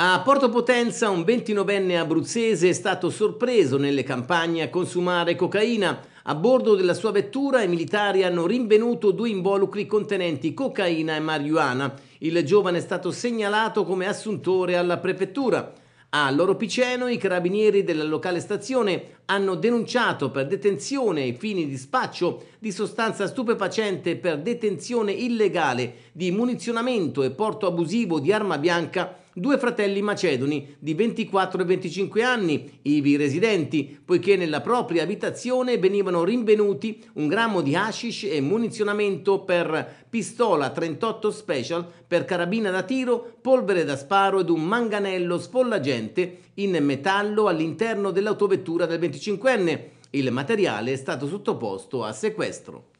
A Porto Potenza un 29enne abruzzese è stato sorpreso nelle campagne a consumare cocaina. A bordo della sua vettura i militari hanno rinvenuto due involucri contenenti cocaina e marijuana. Il giovane è stato segnalato come assuntore alla prefettura. A Loro Piceno i carabinieri della locale stazione hanno denunciato per detenzione ai fini di spaccio di sostanza stupefacente per detenzione illegale di munizionamento e porto abusivo di arma bianca due fratelli macedoni di 24 e 25 anni, ivi residenti, poiché nella propria abitazione venivano rinvenuti un grammo di hashish e munizionamento per pistola 38 special, per carabina da tiro, polvere da sparo ed un manganello sfollagente in metallo all'interno dell'autovettura del 25enne. Il materiale è stato sottoposto a sequestro.